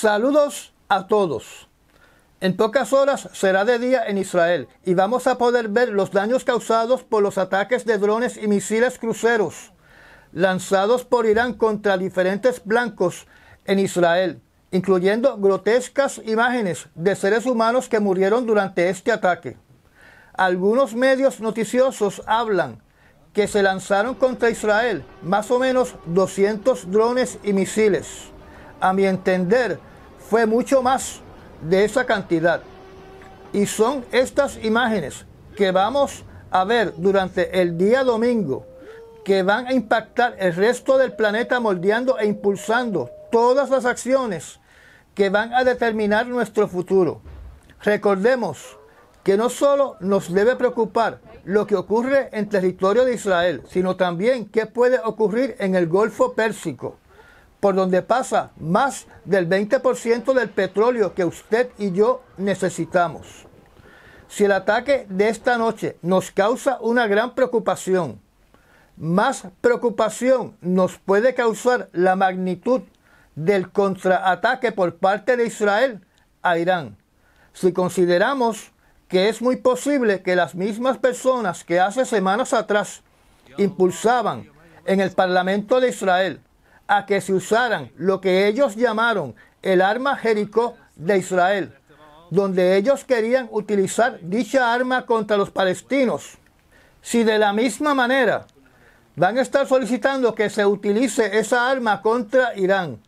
Saludos a todos. En pocas horas será de día en Israel y vamos a poder ver los daños causados por los ataques de drones y misiles cruceros lanzados por Irán contra diferentes blancos en Israel, incluyendo grotescas imágenes de seres humanos que murieron durante este ataque. Algunos medios noticiosos hablan que se lanzaron contra Israel más o menos 200 drones y misiles. A mi entender, fue mucho más de esa cantidad. Y son estas imágenes que vamos a ver durante el día domingo que van a impactar el resto del planeta moldeando e impulsando todas las acciones que van a determinar nuestro futuro. Recordemos que no solo nos debe preocupar lo que ocurre en territorio de Israel, sino también qué puede ocurrir en el Golfo Pérsico, por donde pasa más del 20% del petróleo que usted y yo necesitamos. Si el ataque de esta noche nos causa una gran preocupación, más preocupación nos puede causar la magnitud del contraataque por parte de Israel a Irán. Si consideramos que es muy posible que las mismas personas que hace semanas atrás impulsaban en el Parlamento de Israel a que se usaran lo que ellos llamaron el arma Jericó de Israel, donde ellos querían utilizar dicha arma contra los palestinos. Si de la misma manera van a estar solicitando que se utilice esa arma contra Irán,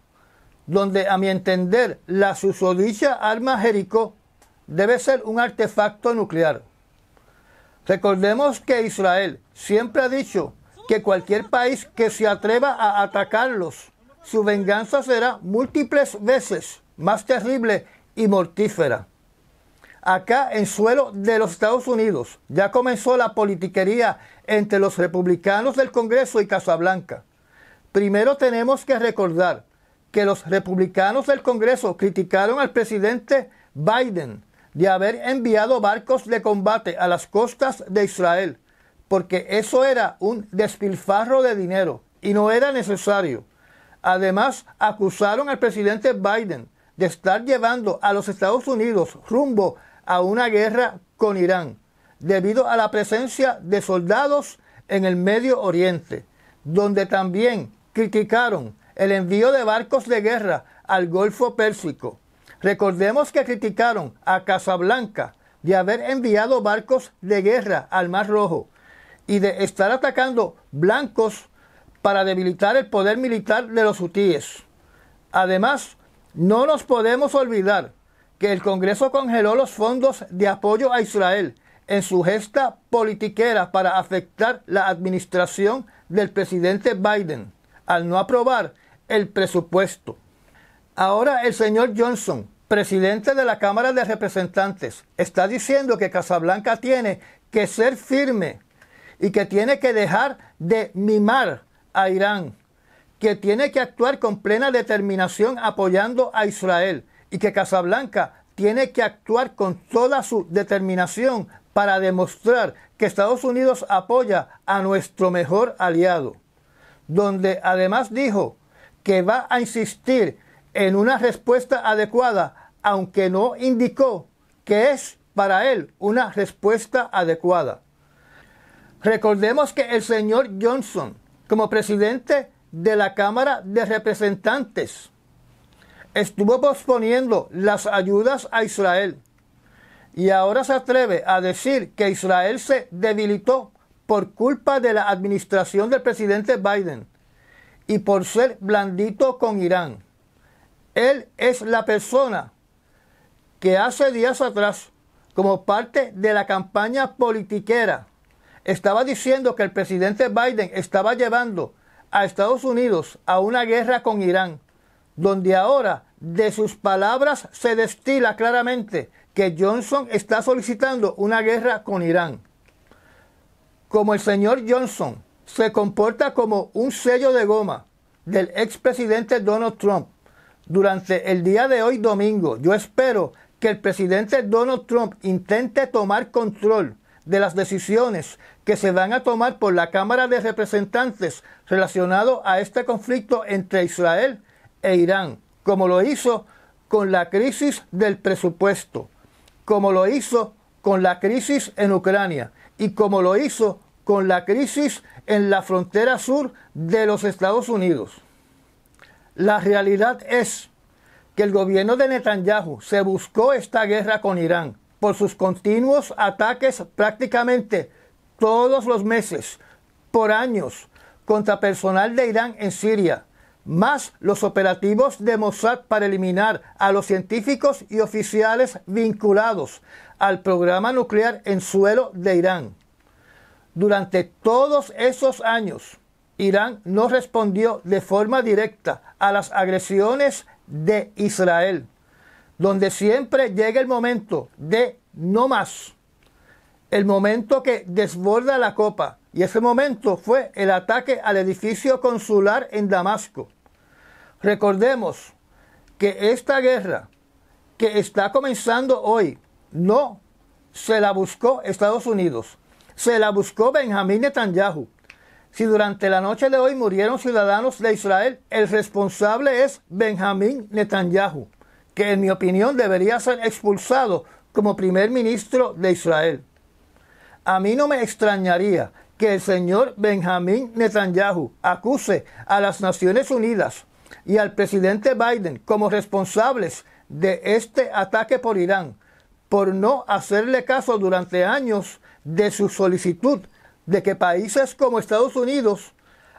donde a mi entender la susodicha arma Jericó debe ser un artefacto nuclear. Recordemos que Israel siempre ha dicho que cualquier país que se atreva a atacarlos, su venganza será múltiples veces más terrible y mortífera. Acá en suelo de los Estados Unidos ya comenzó la politiquería entre los republicanos del Congreso y Casablanca. Primero tenemos que recordar que los republicanos del Congreso criticaron al presidente Biden de haber enviado barcos de combate a las costas de Israel porque eso era un despilfarro de dinero y no era necesario. Además, acusaron al presidente Biden de estar llevando a los Estados Unidos rumbo a una guerra con Irán, debido a la presencia de soldados en el Medio Oriente, donde también criticaron el envío de barcos de guerra al Golfo Pérsico. Recordemos que criticaron a Casablanca de haber enviado barcos de guerra al Mar Rojo y de estar atacando blancos para debilitar el poder militar de los hutíes. Además, no nos podemos olvidar que el Congreso congeló los fondos de apoyo a Israel en su gesta politiquera para afectar la administración del presidente Biden al no aprobar el presupuesto. Ahora el señor Johnson, presidente de la Cámara de Representantes, está diciendo que Casablanca tiene que ser firme y que tiene que dejar de mimar a Irán, que tiene que actuar con plena determinación apoyando a Israel y que Casablanca tiene que actuar con toda su determinación para demostrar que Estados Unidos apoya a nuestro mejor aliado, donde además dijo que va a insistir en una respuesta adecuada, aunque no indicó que es para él una respuesta adecuada. Recordemos que el señor Johnson, como presidente de la Cámara de Representantes, estuvo posponiendo las ayudas a Israel y ahora se atreve a decir que Israel se debilitó por culpa de la administración del presidente Biden y por ser blandito con Irán. Él es la persona que hace días atrás, como parte de la campaña politiquera estaba diciendo que el presidente Biden estaba llevando a Estados Unidos a una guerra con Irán, donde ahora de sus palabras se destila claramente que Johnson está solicitando una guerra con Irán. Como el señor Johnson se comporta como un sello de goma del expresidente Donald Trump durante el día de hoy domingo, yo espero que el presidente Donald Trump intente tomar control de las decisiones que se van a tomar por la Cámara de Representantes relacionado a este conflicto entre Israel e Irán, como lo hizo con la crisis del presupuesto, como lo hizo con la crisis en Ucrania y como lo hizo con la crisis en la frontera sur de los Estados Unidos. La realidad es que el gobierno de Netanyahu se buscó esta guerra con Irán por sus continuos ataques prácticamente todos los meses, por años, contra personal de Irán en Siria, más los operativos de Mossad para eliminar a los científicos y oficiales vinculados al programa nuclear en suelo de Irán. Durante todos esos años, Irán no respondió de forma directa a las agresiones de Israel donde siempre llega el momento de no más. El momento que desborda la copa. Y ese momento fue el ataque al edificio consular en Damasco. Recordemos que esta guerra que está comenzando hoy no se la buscó Estados Unidos, se la buscó Benjamín Netanyahu. Si durante la noche de hoy murieron ciudadanos de Israel, el responsable es Benjamín Netanyahu que en mi opinión debería ser expulsado como primer ministro de Israel. A mí no me extrañaría que el señor Benjamín Netanyahu acuse a las Naciones Unidas y al presidente Biden como responsables de este ataque por Irán por no hacerle caso durante años de su solicitud de que países como Estados Unidos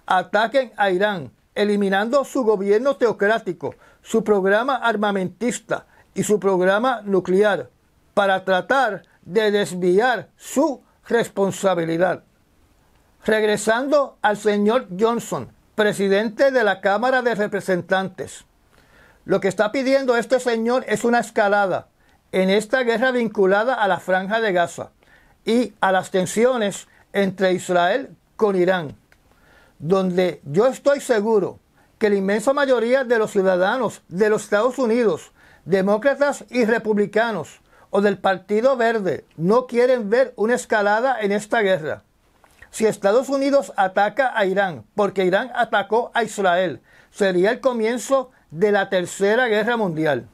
ataquen a Irán, eliminando su gobierno teocrático, su programa armamentista y su programa nuclear para tratar de desviar su responsabilidad. Regresando al señor Johnson, presidente de la Cámara de Representantes. Lo que está pidiendo este señor es una escalada en esta guerra vinculada a la franja de Gaza y a las tensiones entre Israel con Irán, donde yo estoy seguro que la inmensa mayoría de los ciudadanos de los Estados Unidos, demócratas y republicanos, o del Partido Verde, no quieren ver una escalada en esta guerra. Si Estados Unidos ataca a Irán, porque Irán atacó a Israel, sería el comienzo de la Tercera Guerra Mundial.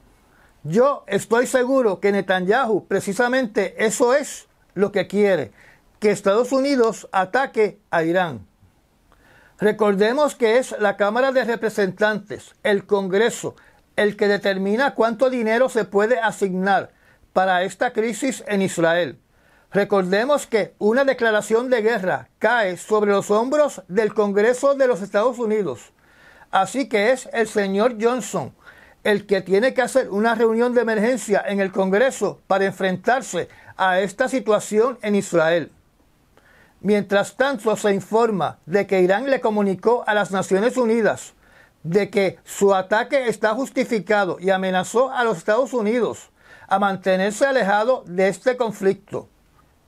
Yo estoy seguro que Netanyahu precisamente eso es lo que quiere, que Estados Unidos ataque a Irán. Recordemos que es la Cámara de Representantes, el Congreso, el que determina cuánto dinero se puede asignar para esta crisis en Israel. Recordemos que una declaración de guerra cae sobre los hombros del Congreso de los Estados Unidos. Así que es el señor Johnson el que tiene que hacer una reunión de emergencia en el Congreso para enfrentarse a esta situación en Israel. Mientras tanto, se informa de que Irán le comunicó a las Naciones Unidas de que su ataque está justificado y amenazó a los Estados Unidos a mantenerse alejado de este conflicto.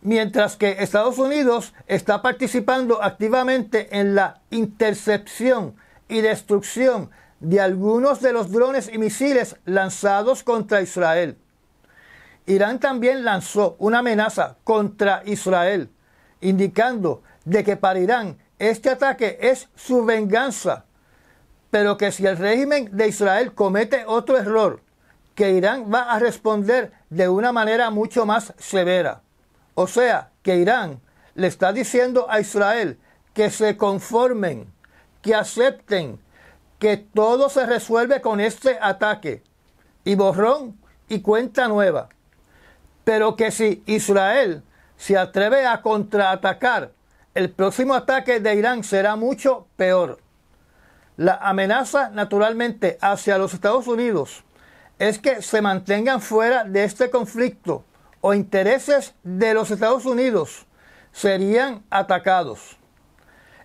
Mientras que Estados Unidos está participando activamente en la intercepción y destrucción de algunos de los drones y misiles lanzados contra Israel. Irán también lanzó una amenaza contra Israel indicando de que para Irán este ataque es su venganza, pero que si el régimen de Israel comete otro error, que Irán va a responder de una manera mucho más severa. O sea, que Irán le está diciendo a Israel que se conformen, que acepten, que todo se resuelve con este ataque. Y borrón y cuenta nueva. Pero que si Israel si atreve a contraatacar, el próximo ataque de Irán será mucho peor. La amenaza naturalmente hacia los Estados Unidos es que se mantengan fuera de este conflicto o intereses de los Estados Unidos serían atacados.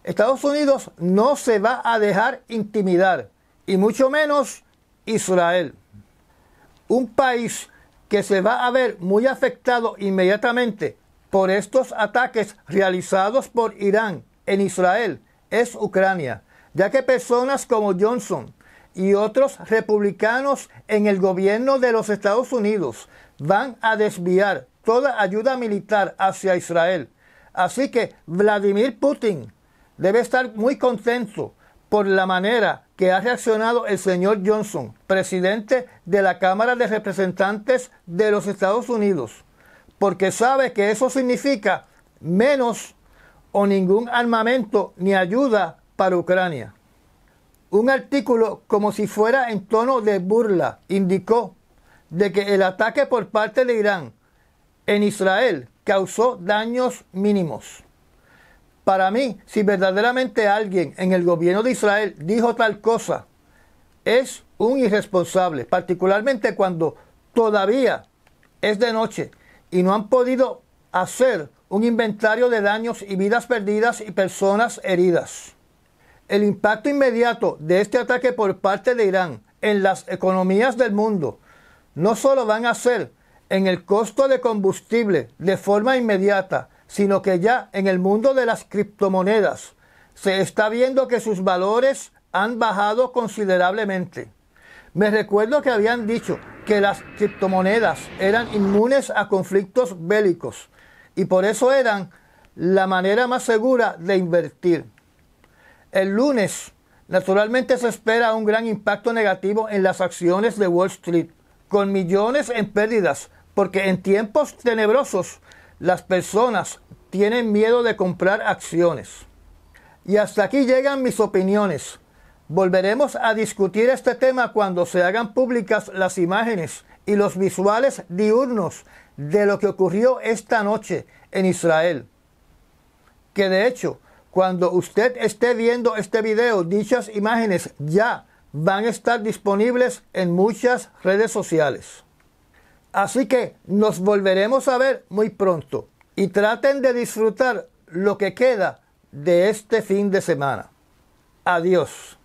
Estados Unidos no se va a dejar intimidar, y mucho menos Israel. Un país que se va a ver muy afectado inmediatamente por estos ataques realizados por Irán en Israel es Ucrania, ya que personas como Johnson y otros republicanos en el gobierno de los Estados Unidos van a desviar toda ayuda militar hacia Israel. Así que Vladimir Putin debe estar muy contento por la manera que ha reaccionado el señor Johnson, presidente de la Cámara de Representantes de los Estados Unidos porque sabe que eso significa menos o ningún armamento ni ayuda para Ucrania. Un artículo como si fuera en tono de burla indicó de que el ataque por parte de Irán en Israel causó daños mínimos. Para mí, si verdaderamente alguien en el gobierno de Israel dijo tal cosa, es un irresponsable, particularmente cuando todavía es de noche y no han podido hacer un inventario de daños y vidas perdidas y personas heridas. El impacto inmediato de este ataque por parte de Irán en las economías del mundo no solo van a ser en el costo de combustible de forma inmediata, sino que ya en el mundo de las criptomonedas se está viendo que sus valores han bajado considerablemente. Me recuerdo que habían dicho que las criptomonedas eran inmunes a conflictos bélicos y por eso eran la manera más segura de invertir. El lunes, naturalmente se espera un gran impacto negativo en las acciones de Wall Street, con millones en pérdidas, porque en tiempos tenebrosos las personas tienen miedo de comprar acciones. Y hasta aquí llegan mis opiniones. Volveremos a discutir este tema cuando se hagan públicas las imágenes y los visuales diurnos de lo que ocurrió esta noche en Israel. Que de hecho, cuando usted esté viendo este video, dichas imágenes ya van a estar disponibles en muchas redes sociales. Así que nos volveremos a ver muy pronto y traten de disfrutar lo que queda de este fin de semana. Adiós.